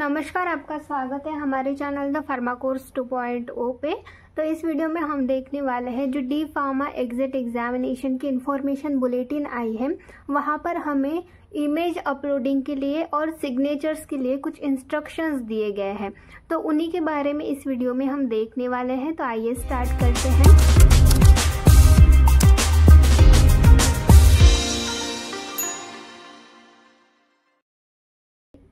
नमस्कार आपका स्वागत है हमारे चैनल द फार्माकोर्स 2.0 पे तो इस वीडियो में हम देखने वाले हैं जो डी फार्मा एग्जिट एग्जामिनेशन की इन्फॉर्मेशन बुलेटिन आई है वहाँ पर हमें इमेज अपलोडिंग के लिए और सिग्नेचर्स के लिए कुछ इंस्ट्रक्शंस दिए गए हैं तो उन्हीं के बारे में इस वीडियो में हम देखने वाले हैं तो आइए स्टार्ट करते हैं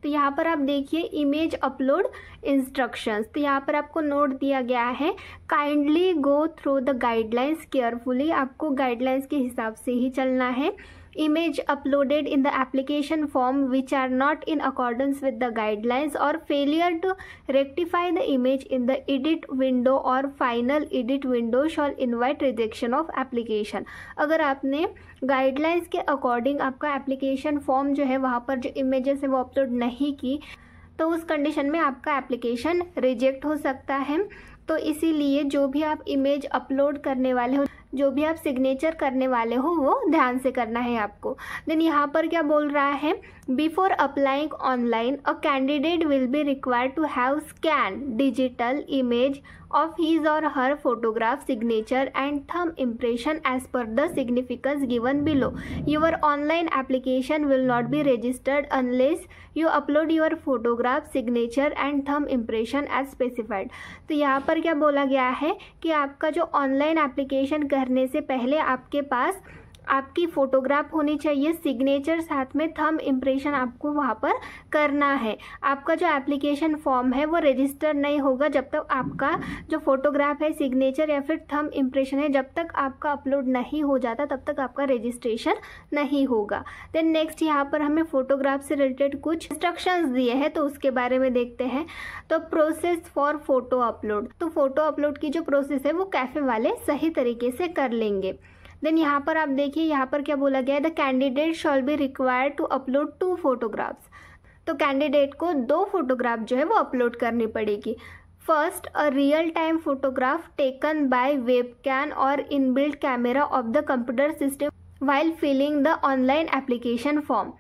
तो यहाँ पर आप देखिए इमेज अपलोड इंस्ट्रक्शंस तो यहाँ पर आपको नोट दिया गया है kindly go through the guidelines carefully आपको गाइडलाइंस के हिसाब से ही चलना है image uploaded in the application form which are not in accordance with the guidelines or failure to rectify the image in the edit window or final edit window shall invite rejection of application अगर आपने guidelines के according आपका application form जो है वहाँ पर जो images है वो अपलोड नहीं की तो उस कंडीशन में आपका एप्लीकेशन रिजेक्ट हो सकता है तो इसीलिए जो भी आप इमेज अपलोड करने वाले हो जो भी आप सिग्नेचर करने वाले हो वो ध्यान से करना है आपको देन यहाँ पर क्या बोल रहा है before applying online a candidate will be required to have scan digital image of his or her photograph signature and thumb impression as per the significance given below your online application will not be registered unless you upload your photograph signature and thumb impression as specified तो यहाँ पर क्या बोला गया है कि आपका जो ऑनलाइन एप्लीकेशन करने से पहले आपके पास आपकी फ़ोटोग्राफ होनी चाहिए सिग्नेचर साथ में थम इम्प्रेशन आपको वहाँ पर करना है आपका जो एप्लीकेशन फॉर्म है वो रजिस्टर नहीं होगा जब तक आपका जो फोटोग्राफ है सिग्नेचर या फिर थम इम्प्रेशन है जब तक आपका अपलोड नहीं हो जाता तब तक आपका रजिस्ट्रेशन नहीं होगा देन नेक्स्ट यहाँ पर हमें फोटोग्राफ से रिलेटेड कुछ इंस्ट्रक्शन दिए हैं तो उसके बारे में देखते हैं तो प्रोसेस फॉर फोटो अपलोड तो फोटो अपलोड की जो प्रोसेस है वो कैफ़े वाले सही तरीके से कर लेंगे देन यहाँ पर आप देखिए यहाँ पर क्या बोला गया है the candidate shall be required to upload two photographs तो कैंडिडेट को दो फोटोग्राफ जो है वो अपलोड करनी पड़ेगी first a real time photograph taken by webcam or inbuilt camera of the computer system while filling the online application form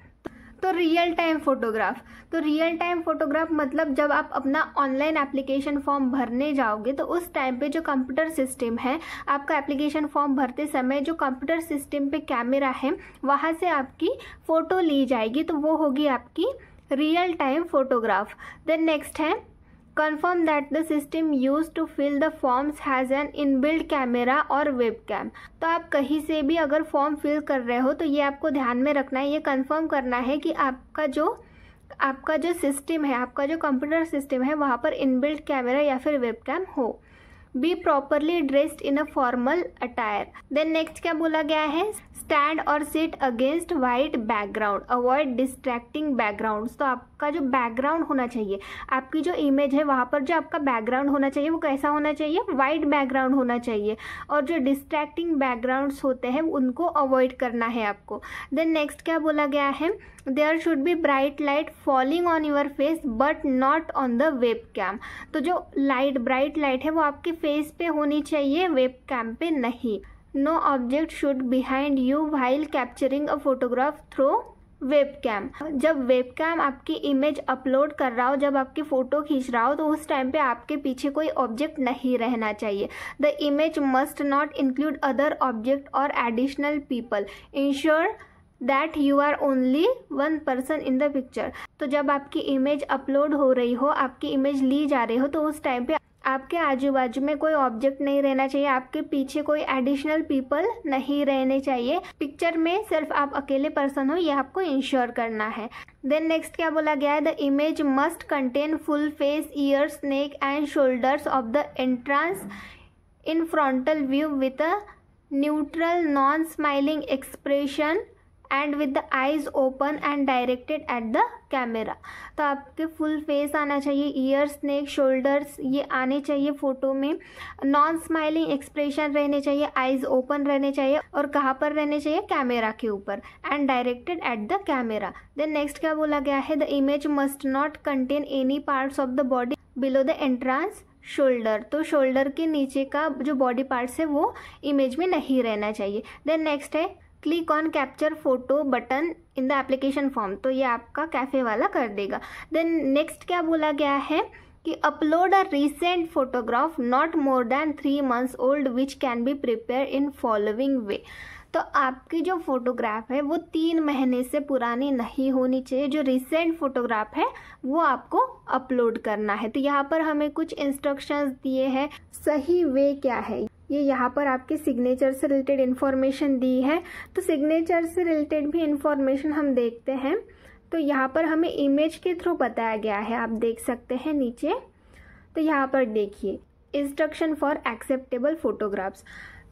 तो real time photograph तो रियल टाइम फोटोग्राफ मतलब जब आप अपना ऑनलाइन एप्लीकेशन फॉर्म भरने जाओगे तो उस टाइम पे जो कंप्यूटर सिस्टम है आपका एप्लीकेशन फॉर्म भरते समय जो कंप्यूटर सिस्टम पे कैमरा है वहाँ से आपकी फ़ोटो ली जाएगी तो वो होगी आपकी real time photograph then next है confirm that the system used to fill the forms has an inbuilt camera or webcam तो आप कहीं से भी अगर फॉर्म फिल कर रहे हो तो ये आपको ध्यान में रखना है ये कन्फर्म करना है कि आपका जो आपका जो सिस्टम है आपका जो कंप्यूटर सिस्टम है वहाँ पर इनबिल्ट कैमरा या फिर कैम हो be properly dressed in a formal attire then next क्या बोला गया है stand or sit against white background avoid distracting background तो आपका जो बैकग्राउंड होना चाहिए आपकी जो इमेज है वहाँ पर जो आपका बैकग्राउंड होना चाहिए वो कैसा होना चाहिए वाइट बैकग्राउंड होना चाहिए और जो डिस्ट्रैक्टिंग बैकग्राउंड होते हैं उनको अवॉइड करना है आपको देन नेक्स्ट क्या बोला गया है there should be bright light falling on your face but not on the webcam तो जो लाइट ब्राइट लाइट है वो आपके फेस पे होनी चाहिए वेब कैम पे नहीं no object should behind you while capturing a photograph through webcam जब वेब कैम आपकी इमेज अपलोड कर रहा हो जब आपकी फ़ोटो खींच रहा हो तो उस टाइम पे आपके पीछे कोई ऑब्जेक्ट नहीं रहना चाहिए the image must not include other object or additional people ensure that you are only one person in the picture तो जब आपकी इमेज अपलोड हो रही हो आपकी इमेज ली जा रही हो तो उस टाइम पे आपके आजू बाजू में कोई ऑब्जेक्ट नहीं रहना चाहिए आपके पीछे कोई एडिशनल पीपल नहीं रहने चाहिए पिक्चर में सिर्फ आप अकेले पर्सन हो यह आपको इंश्योर करना है देन नेक्स्ट क्या बोला गया है the image must contain full face ears neck and shoulders of the entrance in frontal view with a neutral non smiling expression and with the eyes open and directed at the camera तो आपके full face आना चाहिए years नेक shoulders ये आने चाहिए photo में non smiling expression रहने चाहिए आइज़ ओपन रहने चाहिए और कहाँ पर रहने चाहिए कैमरा के ऊपर and directed at the camera then next क्या बोला गया है the image must not contain any parts of the body below the entrance shoulder तो शोल्डर के नीचे का जो बॉडी पार्ट्स है वो इमेज में नहीं रहना चाहिए देन नेक्स्ट है click on capture photo button in the application form तो ये आपका कैफ़े वाला कर देगा देन नेक्स्ट क्या बोला गया है कि upload a recent photograph not more than three months old which can be prepare in following way तो आपकी जो फोटोग्राफ है वो तीन महीने से पुरानी नहीं होनी चाहिए जो रिसेंट फोटोग्राफ है वो आपको अपलोड करना है तो यहाँ पर हमें कुछ इंस्ट्रक्शंस दिए हैं सही वे क्या है ये यहाँ पर आपके सिग्नेचर से रिलेटेड इन्फॉर्मेशन दी है तो सिग्नेचर से रिलेटेड भी इन्फॉर्मेशन हम देखते हैं तो यहाँ पर हमें इमेज के थ्रू बताया गया है आप देख सकते हैं नीचे तो यहाँ पर देखिए इंस्ट्रक्शन फॉर एक्सेप्टेबल फोटोग्राफ्स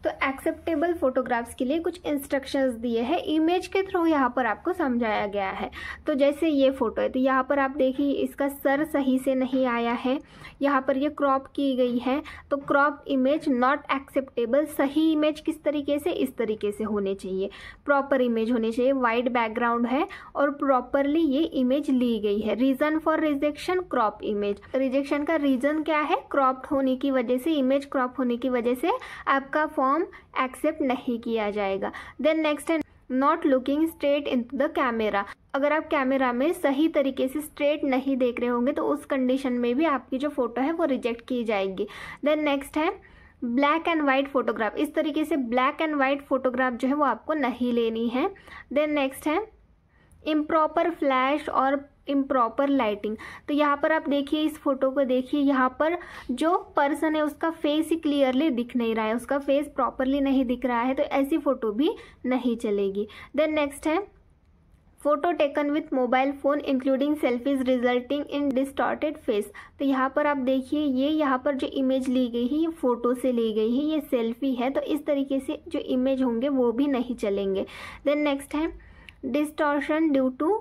तो एक्सेप्टेबल फोटोग्राफ्स के लिए कुछ इंस्ट्रक्शंस दिए हैं इमेज के थ्रू यहाँ पर आपको समझाया गया है तो जैसे ये फ़ोटो है तो यहाँ पर आप देखिए इसका सर सही से नहीं आया है यहाँ पर ये क्रॉप की गई है तो क्रॉप इमेज नॉट एक्सेप्टेबल सही इमेज किस तरीके से इस तरीके से होने चाहिए प्रॉपर इमेज होने चाहिए वाइड बैकग्राउंड है और प्रॉपरली ये इमेज ली गई है reason for rejection crop image rejection का रीज़न क्या है क्रॉप होने की वजह से इमेज क्रॉप होने की वजह से आपका फॉर्म फॉर्म एक्सेप्ट नहीं किया जाएगा देन नेक्स्ट है not looking straight in the camera अगर आप कैमरा में सही तरीके से स्ट्रेट नहीं देख रहे होंगे तो उस कंडीशन में भी आपकी जो फोटो है वो रिजेक्ट की जाएगी देन नेक्स्ट है ब्लैक एंड वाइट फोटोग्राफ इस तरीके से ब्लैक एंड वाइट फोटोग्राफ जो है वो आपको नहीं लेनी है देन नेक्स्ट है इम्प्रॉपर फ्लैश और इम्प्रॉपर लाइटिंग तो यहाँ पर आप देखिए इस फोटो को देखिए यहाँ पर जो पर्सन है उसका फेस ही क्लियरली दिख नहीं रहा है उसका फेस प्रॉपरली नहीं दिख रहा है तो ऐसी फोटो भी नहीं चलेगी देन नेक्स्ट है photo taken with mobile phone including selfies resulting in distorted face तो यहाँ पर आप देखिए ये यहाँ पर जो इमेज ली गई है ये फ़ोटो से ली गई है ये सेल्फी है तो इस तरीके से जो इमेज होंगे वो भी नहीं चलेंगे देन नेक्स्ट है distortion due to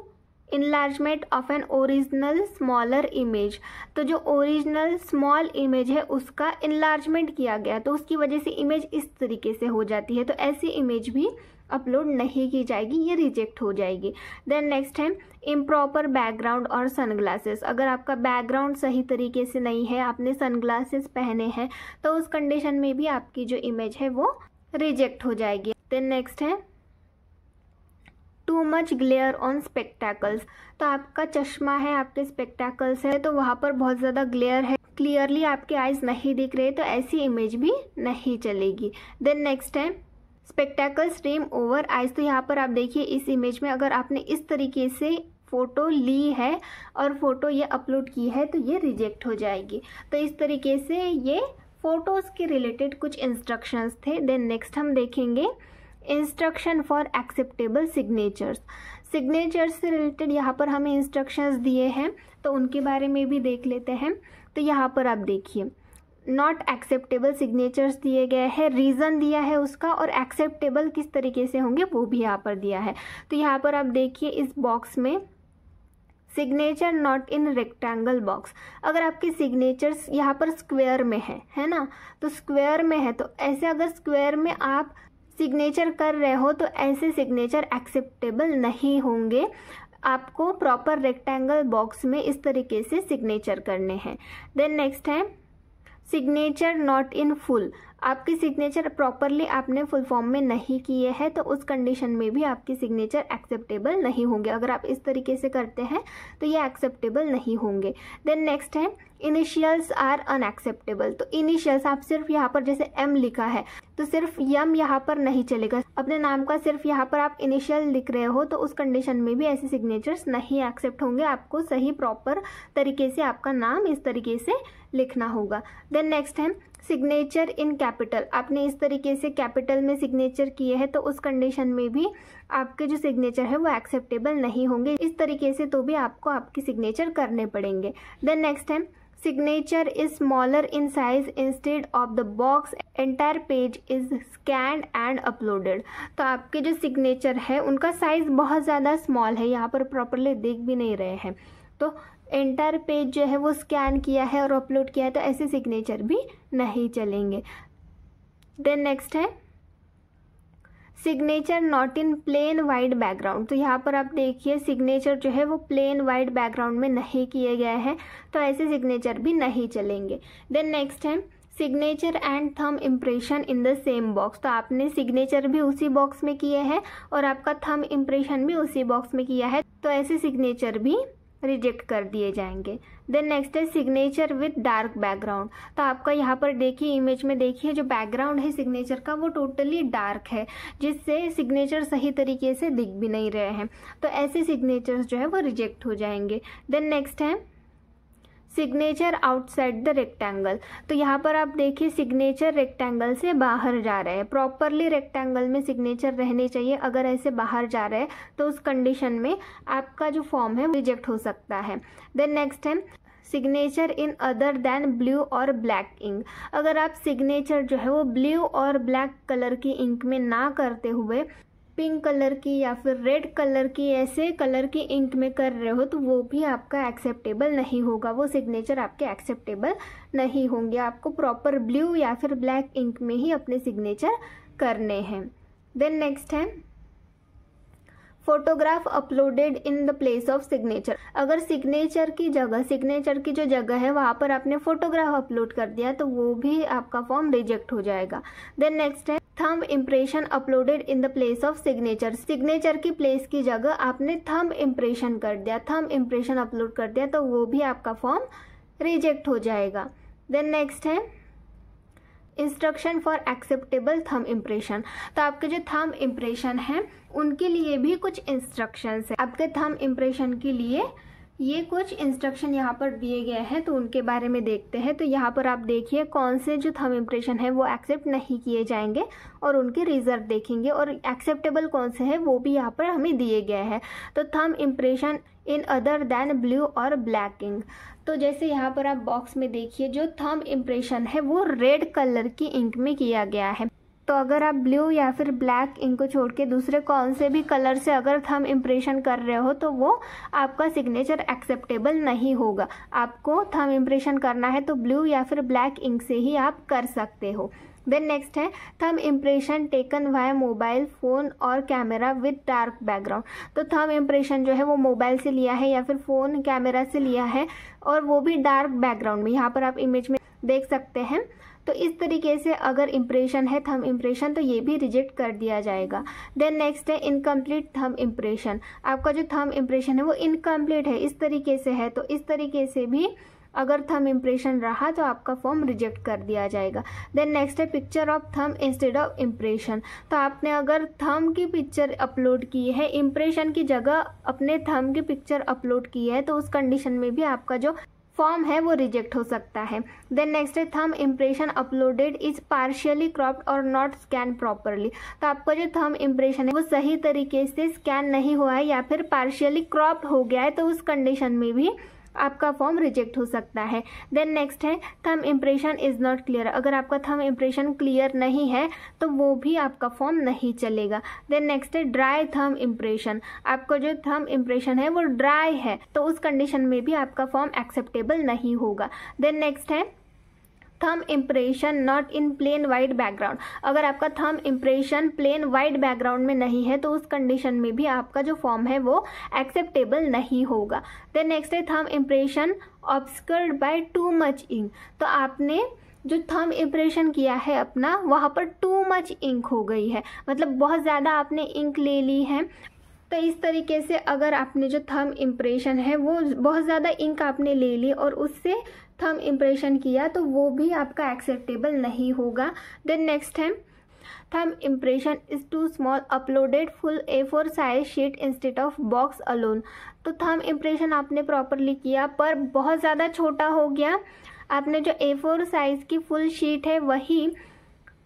enlargement of an original smaller image तो जो ओरिजिनल स्मॉल इमेज है उसका इन्लार्जमेंट किया गया तो उसकी वजह से इमेज इस तरीके से हो जाती है तो ऐसी इमेज भी अपलोड नहीं की जाएगी ये रिजेक्ट हो जाएगी देन नेक्स्ट है इम्प्रॉपर बैकग्राउंड और सनग्लासेस अगर आपका बैकग्राउंड सही तरीके से नहीं है आपने सनग्लासेस पहने हैं तो उस कंडीशन में भी आपकी जो इमेज है वो रिजेक्ट हो जाएगी देन नेक्स्ट है too much glare on spectacles तो आपका चश्मा है आपके स्पेक्टैकल्स है तो वहाँ पर बहुत ज़्यादा ग्लेयर है क्लियरली आपके आइज नहीं दिख रहे तो ऐसी इमेज भी नहीं चलेगी देन नेक्स्ट है स्पेक्टैकल स्ट्रीम ओवर आइज तो यहाँ पर आप देखिए इस इमेज में अगर आपने इस तरीके से फ़ोटो ली है और फ़ोटो ये अपलोड की है तो ये रिजेक्ट हो जाएगी तो इस तरीके से ये फ़ोटोज़ के रिलेटेड कुछ इंस्ट्रक्शंस थे देन नेक्स्ट हम देखेंगे instruction for acceptable signatures signatures से रिलेटेड यहाँ पर हमें इंस्ट्रक्शंस दिए हैं तो उनके बारे में भी देख लेते हैं तो यहाँ पर आप देखिए नॉट एक्सेप्टेबल सिग्नेचर्स दिए गए हैं रीज़न दिया है उसका और एक्सेप्टेबल किस तरीके से होंगे वो भी यहाँ पर दिया है तो यहाँ पर आप देखिए इस बॉक्स में signature not in rectangle box अगर आपके सिग्नेचर्स यहाँ पर स्क्वेयर में है है ना तो स्क्वेयर में है तो ऐसे अगर स्क्वेयर में आप सिग्नेचर कर रहे हो तो ऐसे सिग्नेचर एक्सेप्टेबल नहीं होंगे आपको प्रॉपर रेक्टेंगल बॉक्स में इस तरीके से सिग्नेचर करने हैं देन नेक्स्ट है सिग्नेचर नॉट इन फुल आपकी सिग्नेचर प्रॉपरली आपने फुल फॉर्म में नहीं किए हैं तो उस कंडीशन में भी आपकी सिग्नेचर एक्सेप्टेबल नहीं होंगे अगर आप इस तरीके से करते हैं तो ये एक्सेप्टेबल नहीं होंगे देन नेक्स्ट है इनिशियल्स आर अनएक्सेप्टेबल तो इनिशियल्स आप सिर्फ यहाँ पर जैसे एम लिखा है तो सिर्फ यम यहाँ पर नहीं चलेगा अपने नाम का सिर्फ यहाँ पर आप इनिशियल लिख रहे हो तो उस कंडीशन में भी ऐसे सिग्नेचर्स नहीं एक्सेप्ट होंगे आपको सही प्रॉपर तरीके से आपका नाम इस तरीके से लिखना होगा देन नेक्स्ट है सिग्नेचर इन कैपिटल आपने इस तरीके से कैपिटल में सिग्नेचर किए हैं तो उस कंडीशन में भी आपके जो सिग्नेचर है वो एक्सेप्टेबल नहीं होंगे इस तरीके से तो भी आपको आपके सिग्नेचर करने पड़ेंगे देन नेक्स्ट है signature is smaller in size instead of the box entire page is scanned and uploaded तो आपके जो सिग्नेचर है उनका साइज़ बहुत ज़्यादा स्मॉल है यहाँ पर प्रॉपरली देख भी नहीं रहे हैं तो एंटायर पेज जो है वो स्कैन किया है और अपलोड किया है तो ऐसे सिग्नेचर भी नहीं चलेंगे देन नेक्स्ट है signature not in plain white background तो यहाँ पर आप देखिए सिग्नेचर जो है वो प्लेन वाइड बैकग्राउंड में नहीं किए गए हैं तो ऐसे सिग्नेचर भी नहीं चलेंगे देन नेक्स्ट है signature and thumb impression in the same box तो आपने सिग्नेचर भी उसी बॉक्स में किए हैं और आपका थम इम्प्रेशन भी उसी बॉक्स में किया है तो ऐसे सिग्नेचर भी रिजेक्ट कर दिए जाएंगे देन नेक्स्ट है सिग्नेचर विथ डार्क बैकग्राउंड तो आपका यहाँ पर देखिए इमेज में देखिए जो बैकग्राउंड है सिग्नेचर का वो टोटली डार्क है जिससे सिग्नेचर सही तरीके से दिख भी नहीं रहे हैं तो ऐसे सिग्नेचर्स जो है वो रिजेक्ट हो जाएंगे देन नेक्स्ट है सिग्नेचर आउटसाइड द रेक्टेंगल तो यहाँ पर आप देखिए सिग्नेचर रेक्टेंगल से बाहर जा रहे हैं प्रॉपरली रेक्टेंगल में सिग्नेचर रहने चाहिए अगर ऐसे बाहर जा रहे हैं तो उस कंडीशन में आपका जो फॉर्म है रिजेक्ट हो सकता है देन नेक्स्ट है signature in other than blue और ब्लैक इंक अगर आप सिग्नेचर जो है वो ब्लू और ब्लैक कलर की इंक में ना करते हुए पिंक कलर की या फिर रेड कलर की ऐसे कलर की इंक में कर रहे हो तो वो भी आपका एक्सेप्टेबल नहीं होगा वो सिग्नेचर आपके एक्सेप्टेबल नहीं होंगे आपको प्रॉपर ब्लू या फिर ब्लैक इंक में ही अपने सिग्नेचर करने हैं देन नेक्स्ट है photograph uploaded in the place of signature अगर सिग्नेचर की जगह सिग्नेचर की जो जगह है वहाँ पर आपने फोटोग्राफ अपलोड कर दिया तो वो भी आपका फॉर्म रिजेक्ट हो जाएगा देन नेक्स्ट है thumb impression uploaded in the place of signature signature की प्लेस की जगह आपने थंब इम्प्रेशन कर दिया थंब इम्प्रेशन अपलोड कर दिया तो वो भी आपका फॉर्म रिजेक्ट हो जाएगा देन नेक्स्ट है instruction for acceptable thumb impression तो आपके जो थम इम्प्रेशन है उनके लिए भी कुछ इंस्ट्रक्शंस है आपके थम इम्प्रेशन के लिए ये कुछ इंस्ट्रक्शन यहाँ पर दिए गए हैं तो उनके बारे में देखते हैं तो यहाँ पर आप देखिए कौन से जो थम इम्प्रेशन है वो एक्सेप्ट नहीं किए जाएंगे और उनके रिजल्ट देखेंगे और एक्सेप्टेबल कौन से है वो भी यहाँ पर हमें दिए गए हैं तो thumb impression in other than blue और ब्लैक इंक तो जैसे यहाँ पर आप बॉक्स में देखिए जो थम इम्प्रेशन है वो रेड कलर की इंक में किया गया है तो अगर आप ब्लू या फिर ब्लैक इनको छोड़ के दूसरे कौन से भी कलर से अगर थम इम्प्रेशन कर रहे हो तो वो आपका सिग्नेचर एक्सेप्टेबल नहीं होगा आपको थम इम्प्रेशन करना है तो ब्लू या फिर ब्लैक इंक से ही आप कर सकते हो देन नेक्स्ट है thumb impression taken by mobile phone और कैमरा विद डार्क बैकग्राउंड तो थम इम्प्रेशन जो है वो मोबाइल से लिया है या फिर फ़ोन कैमरा से लिया है और वो भी डार्क बैकग्राउंड में यहाँ पर आप इमेज में देख सकते हैं तो इस तरीके से अगर इम्प्रेशन है थम इम्प्रेशन तो ये भी रिजेक्ट कर दिया जाएगा देन नेक्स्ट है इनकम्प्लीट थम इम्प्रेशन आपका जो थम इम्प्रेशन है वो इनकम्प्लीट है इस तरीके से है तो इस तरीके से भी अगर थम इम्प्रेशन रहा तो आपका फॉर्म रिजेक्ट कर दिया जाएगा देन नेक्स्ट है picture of thumb instead of impression तो आपने अगर थम की पिक्चर अपलोड की है इम्प्रेशन की जगह अपने थम की पिक्चर अपलोड की है तो उस कंडीशन में भी आपका जो फॉर्म है वो रिजेक्ट हो सकता है देन नेक्स्ट है thumb impression uploaded is partially cropped और नॉट स्कैन प्रॉपरली तो आपका जो थम इम्प्रेशन है वो सही तरीके से स्कैन नहीं हुआ है या फिर पार्शियली क्रॉप्ड हो गया है तो उस कंडीशन में भी आपका फॉर्म रिजेक्ट हो सकता है देन नेक्स्ट है thumb impression is not clear अगर आपका थम इम्प्रेशन क्लियर नहीं है तो वो भी आपका फॉर्म नहीं चलेगा देन नेक्स्ट है ड्राई थम इम्प्रेशन आपका जो थम इम्प्रेशन है वो ड्राई है तो उस कंडीशन में भी आपका फॉर्म एक्सेप्टेबल नहीं होगा देन नेक्स्ट है thumb impression not in plain white background अगर आपका thumb impression plane white background में नहीं है तो उस कंडीशन में भी आपका जो फॉर्म है वो एक्सेप्टेबल नहीं होगा देन नेक्स्ट है thumb impression obscured by too much ink तो आपने जो थम इम्प्रेशन किया है अपना वहाँ पर टू मच इंक हो गई है मतलब बहुत ज़्यादा आपने इंक ले ली है तो इस तरीके से अगर आपने जो थम इम्प्रेशन है वो बहुत ज़्यादा इंक आपने ले ली और उससे थम इम्प्रेशन किया तो वो भी आपका एक्सेप्टेबल नहीं होगा देन नेक्स्ट है impression is too small uploaded full A four size sheet instead of box alone तो थम इम्प्रेशन आपने प्रॉपरली किया पर बहुत ज़्यादा छोटा हो गया आपने जो ए फोर साइज़ की फुल शीट है वही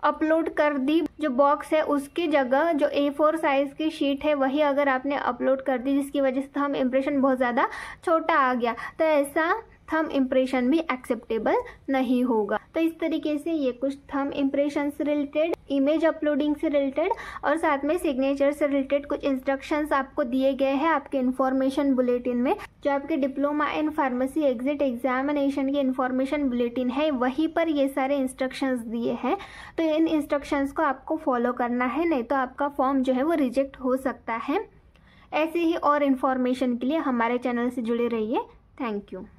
अपलोड कर दी जो बॉक्स है उसकी जगह जो ए फोर साइज़ की शीट है वही अगर आपने अपलोड कर दी जिसकी वजह से थम इम्प्रेशन बहुत ज़्यादा छोटा आ गया तो ऐसा थम इम्प्रेशन भी एक्सेप्टेबल नहीं होगा तो इस तरीके से ये कुछ थम इम्प्रेशन से रिलेटेड इमेज अपलोडिंग से रिलेटेड और साथ में सिग्नेचर से रिलेटेड कुछ इंस्ट्रक्शंस आपको दिए गए हैं आपके इन्फॉर्मेशन बुलेटिन में जो आपके diploma in pharmacy exit examination के इन्फॉर्मेशन बुलेटिन है वहीं पर ये सारे इंस्ट्रक्शन दिए हैं तो इन इंस्ट्रक्शन को आपको फॉलो करना है नहीं तो आपका फॉर्म जो है वो रिजेक्ट हो सकता है ऐसे ही और इन्फॉर्मेशन के लिए हमारे चैनल से जुड़े रहिए थैंक यू